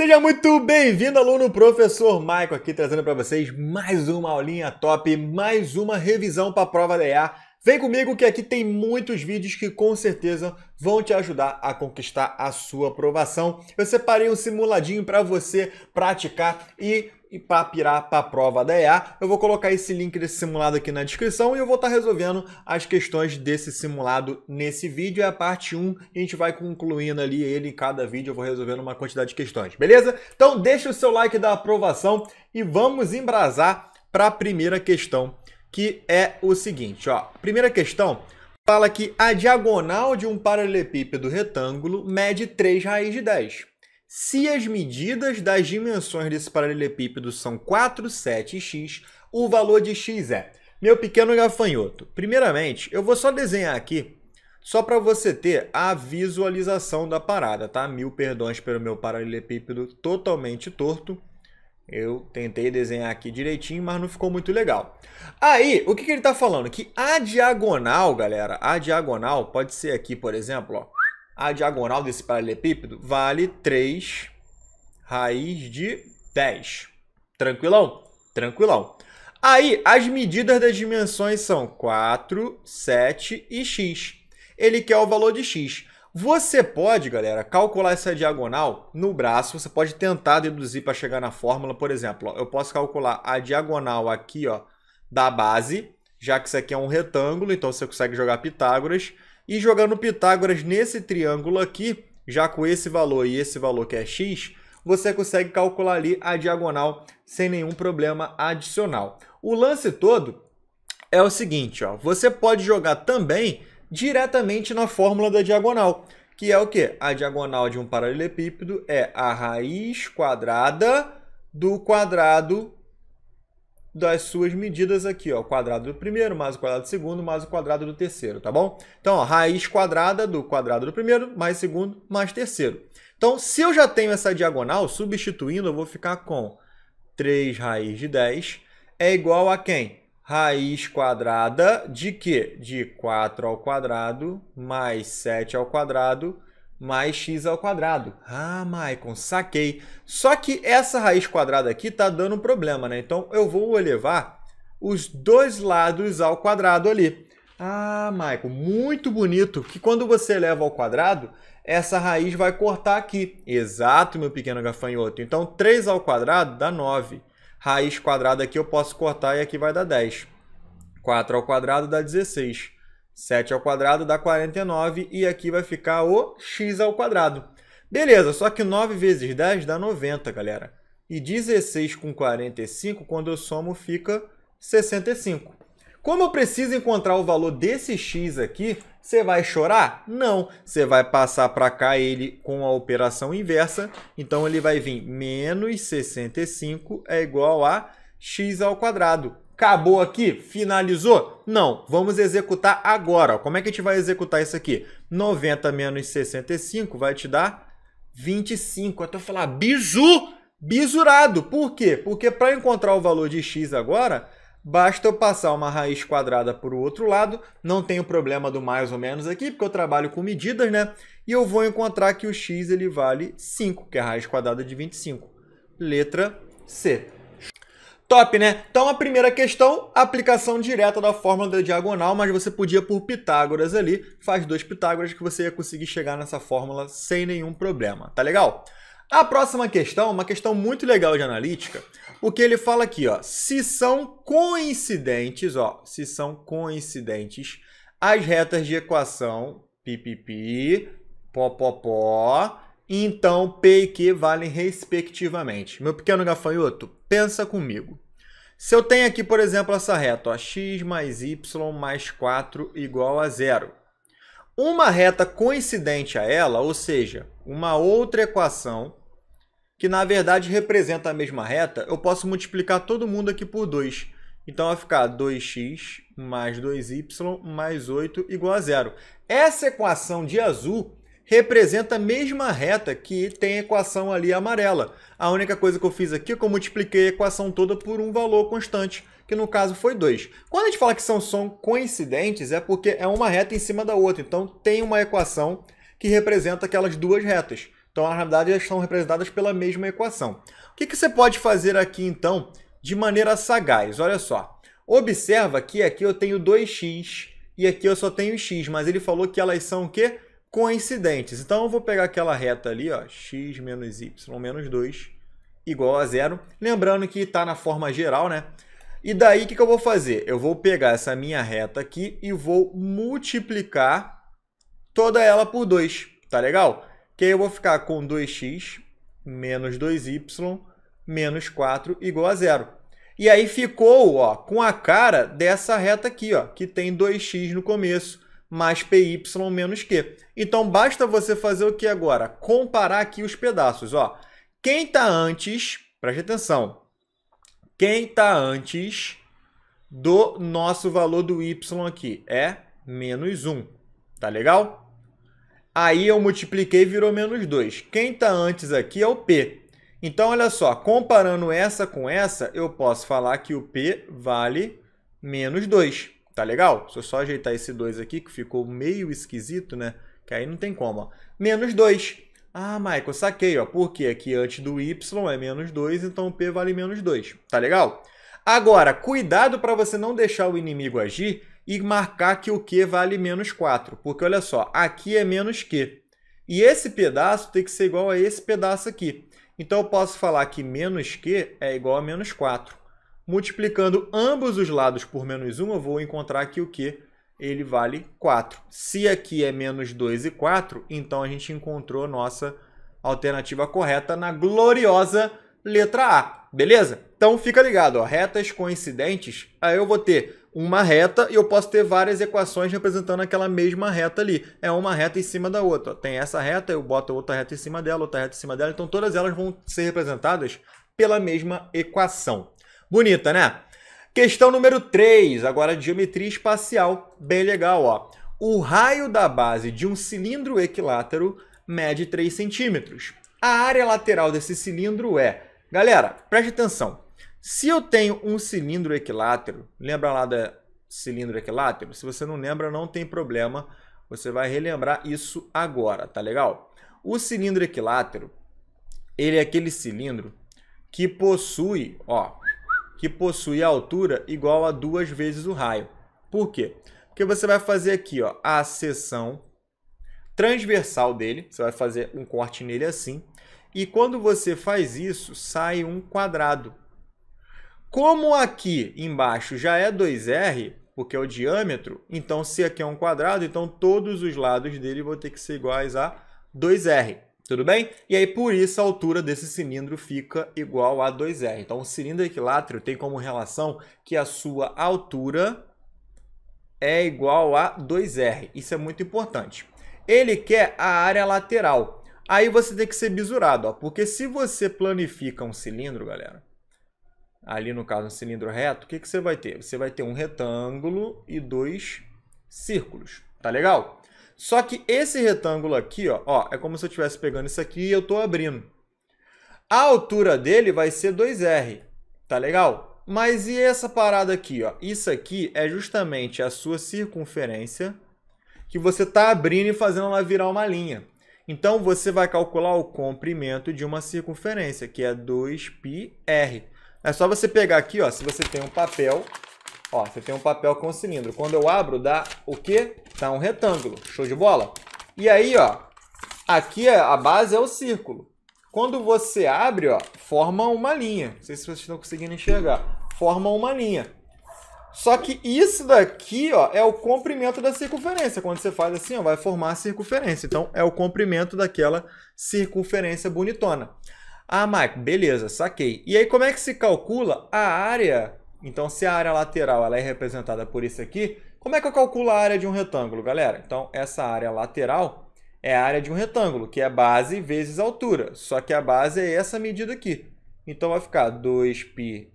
Seja muito bem-vindo, aluno professor Maico aqui trazendo para vocês mais uma aulinha top, mais uma revisão para a prova da EA. Vem comigo que aqui tem muitos vídeos que com certeza vão te ajudar a conquistar a sua aprovação. Eu separei um simuladinho para você praticar e e para pirar para a prova da EA, eu vou colocar esse link desse simulado aqui na descrição e eu vou estar tá resolvendo as questões desse simulado nesse vídeo. É a parte 1 a gente vai concluindo ali ele em cada vídeo, eu vou resolvendo uma quantidade de questões, beleza? Então deixa o seu like da aprovação e vamos embrasar para a primeira questão, que é o seguinte, ó. Primeira questão fala que a diagonal de um paralelepípedo retângulo mede 3 raiz de 10. Se as medidas das dimensões desse paralelepípedo são 4, 7 e x, o valor de x é... Meu pequeno gafanhoto, primeiramente, eu vou só desenhar aqui, só para você ter a visualização da parada, tá? Mil perdões pelo meu paralelepípedo totalmente torto. Eu tentei desenhar aqui direitinho, mas não ficou muito legal. Aí, o que, que ele está falando? Que a diagonal, galera, a diagonal pode ser aqui, por exemplo, ó. A diagonal desse paralelepípedo vale 3 raiz de 10. Tranquilão? Tranquilão. Aí, as medidas das dimensões são 4, 7 e x. Ele quer o valor de x. Você pode, galera, calcular essa diagonal no braço. Você pode tentar deduzir para chegar na fórmula. Por exemplo, ó, eu posso calcular a diagonal aqui ó, da base, já que isso aqui é um retângulo, então você consegue jogar Pitágoras. E jogando Pitágoras nesse triângulo aqui, já com esse valor e esse valor que é x, você consegue calcular ali a diagonal sem nenhum problema adicional. O lance todo é o seguinte, ó, você pode jogar também diretamente na fórmula da diagonal, que é o quê? A diagonal de um paralelepípedo é a raiz quadrada do quadrado das suas medidas aqui, ó, o quadrado do primeiro mais o quadrado do segundo mais o quadrado do terceiro, tá bom? Então, ó, raiz quadrada do quadrado do primeiro mais segundo mais terceiro. Então, se eu já tenho essa diagonal, substituindo, eu vou ficar com 3 raiz de 10 é igual a quem? Raiz quadrada de quê? De 4 ao quadrado mais 7 ao quadrado mais x ao quadrado. Ah, Maicon, saquei. Só que essa raiz quadrada aqui está dando um problema, né? Então, eu vou elevar os dois lados ao quadrado ali. Ah, Maicon, muito bonito que quando você eleva ao quadrado, essa raiz vai cortar aqui. Exato, meu pequeno gafanhoto. Então, 3 ao quadrado dá 9. Raiz quadrada aqui eu posso cortar e aqui vai dar 10. 4 ao quadrado dá 16. 7 ao quadrado dá 49 e aqui vai ficar o x ao quadrado. Beleza, só que 9 vezes 10 dá 90, galera. E 16 com 45, quando eu somo, fica 65. Como eu preciso encontrar o valor desse x aqui, você vai chorar? Não. Você vai passar para cá ele com a operação inversa. Então, ele vai vir menos 65 é igual a x ao quadrado. Acabou aqui? Finalizou? Não, vamos executar agora. Como é que a gente vai executar isso aqui? 90 menos 65 vai te dar 25. Até eu falar ah, biju, bisurado. Por quê? Porque para encontrar o valor de x agora, basta eu passar uma raiz quadrada para o outro lado. Não tem problema do mais ou menos aqui, porque eu trabalho com medidas, né? E eu vou encontrar que o x ele vale 5, que é a raiz quadrada de 25. Letra C. Top, né? Então a primeira questão, aplicação direta da fórmula da diagonal, mas você podia por Pitágoras ali, faz dois Pitágoras que você ia conseguir chegar nessa fórmula sem nenhum problema, tá legal? A próxima questão, uma questão muito legal de analítica, o que ele fala aqui, ó, se são coincidentes, ó, se são coincidentes as retas de equação pipipi, pó pó pó, então, P e Q valem respectivamente. Meu pequeno gafanhoto, pensa comigo. Se eu tenho aqui, por exemplo, essa reta, ó, x mais y mais 4 igual a zero. Uma reta coincidente a ela, ou seja, uma outra equação, que na verdade representa a mesma reta, eu posso multiplicar todo mundo aqui por 2. Então vai ficar 2x mais 2y mais 8 igual a zero. Essa equação de azul representa a mesma reta que tem a equação ali amarela. A única coisa que eu fiz aqui é que eu multipliquei a equação toda por um valor constante, que no caso foi 2. Quando a gente fala que são, são coincidentes, é porque é uma reta em cima da outra. Então, tem uma equação que representa aquelas duas retas. Então, na verdade, elas são representadas pela mesma equação. O que, que você pode fazer aqui, então, de maneira sagaz? Olha só. Observa que aqui eu tenho 2x e aqui eu só tenho x, mas ele falou que elas são o quê? coincidentes. Então eu vou pegar aquela reta ali, ó, x menos y menos 2 igual a zero. Lembrando que está na forma geral, né? E daí o que, que eu vou fazer? Eu vou pegar essa minha reta aqui e vou multiplicar toda ela por 2, tá legal? Que aí eu vou ficar com 2x menos 2y menos 4 igual a zero. E aí ficou ó, com a cara dessa reta aqui, ó, que tem 2x no começo mais PY menos Q. Então, basta você fazer o que agora? Comparar aqui os pedaços. Ó. Quem está antes, preste atenção, quem está antes do nosso valor do Y aqui é menos 1, tá legal? Aí eu multipliquei e virou menos 2. Quem está antes aqui é o P. Então, olha só, comparando essa com essa, eu posso falar que o P vale menos 2. Tá legal? Deixa eu só ajeitar esse 2 aqui, que ficou meio esquisito, né? Que aí não tem como, ó. Menos 2. Ah, Michael, saquei, ó. Por quê? Aqui é antes do y é menos 2, então o p vale menos 2. Tá legal? Agora, cuidado para você não deixar o inimigo agir e marcar que o q vale menos 4. Porque, olha só, aqui é menos q. E esse pedaço tem que ser igual a esse pedaço aqui. Então, eu posso falar que menos q é igual a menos 4. Multiplicando ambos os lados por menos 1, eu vou encontrar aqui o quê? Ele vale 4. Se aqui é menos 2 e 4, então a gente encontrou nossa alternativa correta na gloriosa letra A. Beleza? Então fica ligado, ó. retas coincidentes, aí eu vou ter uma reta e eu posso ter várias equações representando aquela mesma reta ali. É uma reta em cima da outra. Tem essa reta, eu boto outra reta em cima dela, outra reta em cima dela. Então todas elas vão ser representadas pela mesma equação. Bonita, né? Questão número 3, agora de geometria espacial, bem legal, ó. O raio da base de um cilindro equilátero mede 3 centímetros. A área lateral desse cilindro é... Galera, preste atenção. Se eu tenho um cilindro equilátero, lembra lá da cilindro equilátero? Se você não lembra, não tem problema. Você vai relembrar isso agora, tá legal? O cilindro equilátero, ele é aquele cilindro que possui, ó, que possui a altura igual a duas vezes o raio. Por quê? Porque você vai fazer aqui ó, a seção transversal dele, você vai fazer um corte nele assim, e quando você faz isso, sai um quadrado. Como aqui embaixo já é 2R, porque é o diâmetro, então se aqui é um quadrado, então todos os lados dele vão ter que ser iguais a 2R tudo bem? E aí, por isso, a altura desse cilindro fica igual a 2R. Então, o cilindro equilátero tem como relação que a sua altura é igual a 2R. Isso é muito importante. Ele quer a área lateral. Aí você tem que ser bisurado, ó, porque se você planifica um cilindro, galera, ali no caso um cilindro reto, o que, que você vai ter? Você vai ter um retângulo e dois círculos, tá legal? Só que esse retângulo aqui, ó, ó é como se eu estivesse pegando isso aqui e eu estou abrindo. A altura dele vai ser 2R, tá legal? Mas e essa parada aqui, ó? Isso aqui é justamente a sua circunferência que você está abrindo e fazendo ela virar uma linha. Então, você vai calcular o comprimento de uma circunferência, que é 2πr. É só você pegar aqui, ó, se você tem um papel Ó, você tem um papel com um cilindro. Quando eu abro, dá o quê? Dá um retângulo. Show de bola? E aí, ó, aqui é, a base é o círculo. Quando você abre, ó, forma uma linha. Não sei se vocês estão conseguindo enxergar. Forma uma linha. Só que isso daqui, ó, é o comprimento da circunferência. Quando você faz assim, ó, vai formar a circunferência. Então, é o comprimento daquela circunferência bonitona. Ah, Mike, beleza, saquei. E aí, como é que se calcula a área então, se a área lateral ela é representada por isso aqui, como é que eu calculo a área de um retângulo, galera? Então, essa área lateral é a área de um retângulo, que é base vezes altura. Só que a base é essa medida aqui. Então, vai ficar 2πr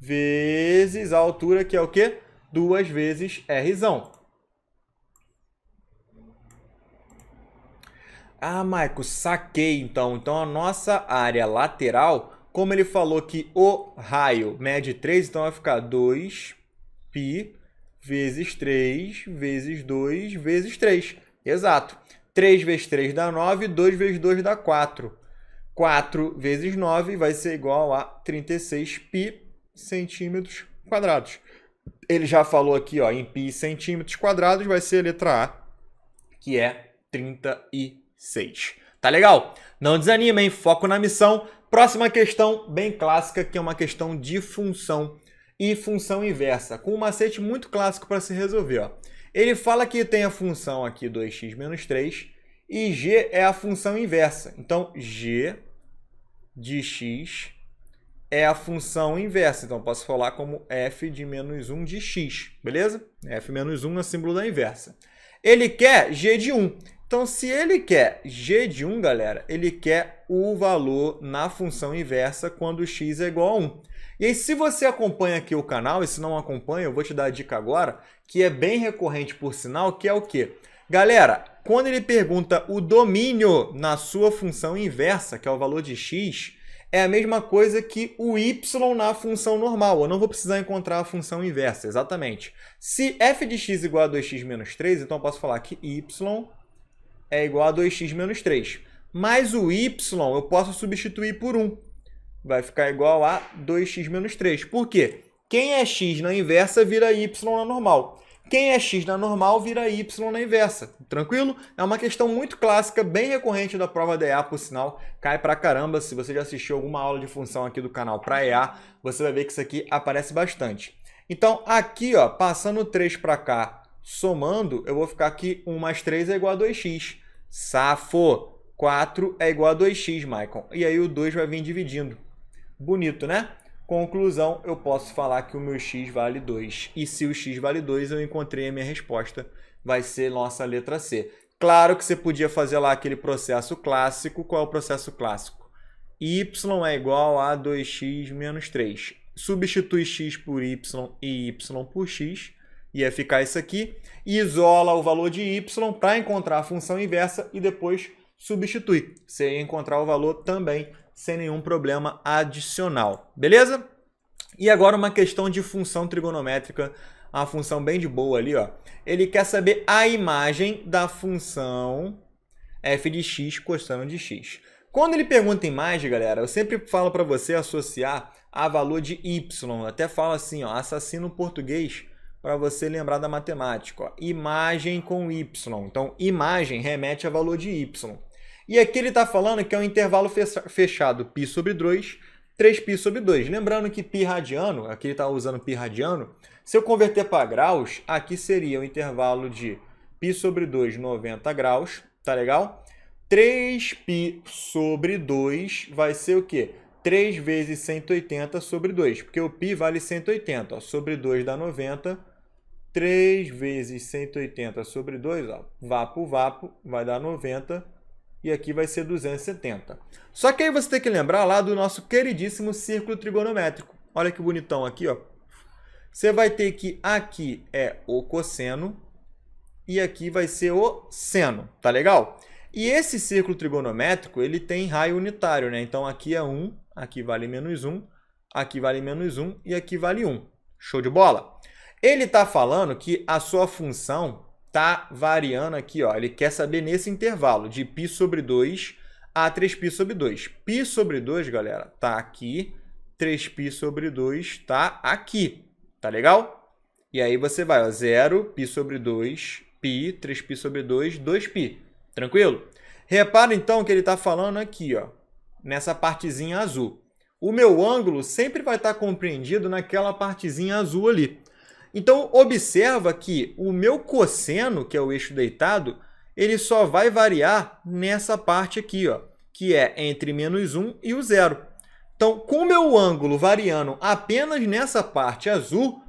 vezes a altura, que é o quê? 2 vezes r. Ah, Maico, saquei então. Então, a nossa área lateral como ele falou que o raio mede 3, então vai ficar 2π vezes 3 vezes 2 vezes 3. Exato. 3 vezes 3 dá 9, 2 vezes 2 dá 4. 4 vezes 9 vai ser igual a 36 π centímetros quadrados. Ele já falou aqui ó, em π centímetros quadrados, vai ser a letra A, que é 36. Tá legal? Não desanima, hein? Foco na missão. Próxima questão, bem clássica, que é uma questão de função e função inversa, com um macete muito clássico para se resolver. Ó. Ele fala que tem a função aqui 2x menos 3 e g é a função inversa. Então, g de x é a função inversa. Então, posso falar como f de menos 1 de x, beleza? f menos 1 é símbolo da inversa. Ele quer g de 1. Então, se ele quer g de 1, galera, ele quer o valor na função inversa quando x é igual a 1. E aí, se você acompanha aqui o canal, e se não acompanha, eu vou te dar a dica agora, que é bem recorrente por sinal, que é o quê? Galera, quando ele pergunta o domínio na sua função inversa, que é o valor de x, é a mesma coisa que o y na função normal. Eu não vou precisar encontrar a função inversa, exatamente. Se f de x igual a 2x menos 3, então eu posso falar que y é igual a 2x menos 3. Mas o y eu posso substituir por 1. Vai ficar igual a 2x menos 3. Por quê? Quem é x na inversa vira y na normal. Quem é x na normal vira y na inversa. Tranquilo? É uma questão muito clássica, bem recorrente da prova da EA, por sinal. Cai pra caramba. Se você já assistiu alguma aula de função aqui do canal para EA, você vai ver que isso aqui aparece bastante. Então, aqui, ó, passando o 3 para cá Somando, eu vou ficar aqui 1 mais 3 é igual a 2x. Safo! 4 é igual a 2x, Michael. E aí o 2 vai vir dividindo. Bonito, né? Conclusão, eu posso falar que o meu x vale 2. E se o x vale 2, eu encontrei a minha resposta. Vai ser nossa letra C. Claro que você podia fazer lá aquele processo clássico. Qual é o processo clássico? y é igual a 2x menos 3. Substitui x por y e y por x ia é ficar isso aqui, isola o valor de y para encontrar a função inversa e depois substitui. Você ia encontrar o valor também sem nenhum problema adicional, beleza? E agora uma questão de função trigonométrica, a função bem de boa ali, ó. Ele quer saber a imagem da função f de x cosseno de x. Quando ele pergunta imagem, galera, eu sempre falo para você associar a valor de y. Eu até falo assim, ó, assassino português para você lembrar da matemática. Ó. Imagem com Y. Então, imagem remete a valor de Y. E aqui ele está falando que é um intervalo fechado π sobre 2, 3π sobre 2. Lembrando que π radiano, aqui ele está usando π radiano, se eu converter para graus, aqui seria o um intervalo de π sobre 2, 90 graus, tá legal? 3π sobre 2 vai ser o quê? 3 vezes 180 sobre 2, porque o π vale 180, ó, sobre 2 dá 90, 3 vezes 180 sobre 2, ó, vapo, vapo, vai dar 90 e aqui vai ser 270. Só que aí você tem que lembrar lá do nosso queridíssimo círculo trigonométrico. Olha que bonitão aqui, ó. Você vai ter que aqui é o cosseno e aqui vai ser o seno, tá legal? E esse círculo trigonométrico, ele tem raio unitário, né? Então aqui é 1, aqui vale menos 1, aqui vale menos 1 e aqui vale 1. Show de bola? Ele está falando que a sua função está variando aqui, ó. Ele quer saber nesse intervalo de π sobre 2 a 3π sobre 2. π sobre 2, galera, está aqui. 3π sobre 2 está aqui. Tá legal? E aí você vai, ó, 0, π sobre 2, π, 3π sobre 2, 2π. Tranquilo? Repara então que ele está falando aqui, ó, nessa partezinha azul. O meu ângulo sempre vai estar tá compreendido naquela partezinha azul ali. Então, observa que o meu cosseno, que é o eixo deitado, ele só vai variar nessa parte aqui, ó, que é entre menos 1 e o zero. Então, com o meu ângulo variando apenas nessa parte azul,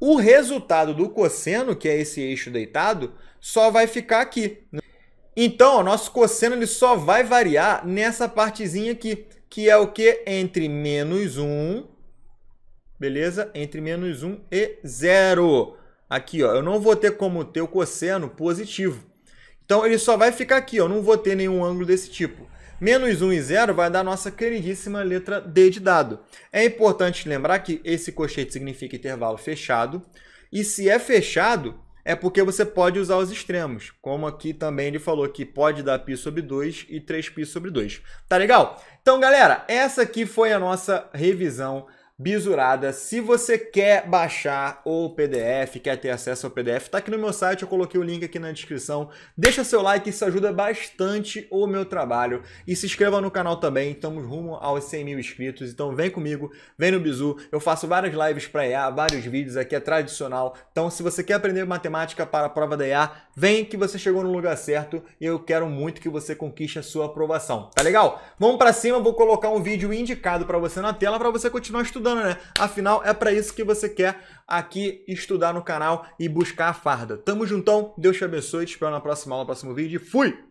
o resultado do cosseno, que é esse eixo deitado, só vai ficar aqui. Então, o nosso cosseno ele só vai variar nessa partezinha aqui, que é o que? Entre menos 1 beleza? Entre menos 1 e 0. Aqui, ó, eu não vou ter como ter o cosseno positivo. Então, ele só vai ficar aqui, ó, eu não vou ter nenhum ângulo desse tipo. Menos 1 e 0 vai dar a nossa queridíssima letra D de dado. É importante lembrar que esse cochete significa intervalo fechado. E se é fechado, é porque você pode usar os extremos, como aqui também ele falou que pode dar π sobre 2 e 3π sobre 2. Tá legal? Então, galera, essa aqui foi a nossa revisão Bisurada. Se você quer baixar o PDF, quer ter acesso ao PDF, tá aqui no meu site, eu coloquei o link aqui na descrição. Deixa seu like, isso ajuda bastante o meu trabalho. E se inscreva no canal também, estamos rumo aos 100 mil inscritos, então vem comigo, vem no Bizu. Eu faço várias lives para EA, vários vídeos, aqui é tradicional. Então se você quer aprender matemática para a prova da EA, vem que você chegou no lugar certo e eu quero muito que você conquiste a sua aprovação, tá legal? Vamos para cima, vou colocar um vídeo indicado para você na tela para você continuar estudando estudando, né? Afinal, é para isso que você quer aqui estudar no canal e buscar a farda. Tamo juntão, Deus te abençoe, te espero na próxima aula, no próximo vídeo e fui!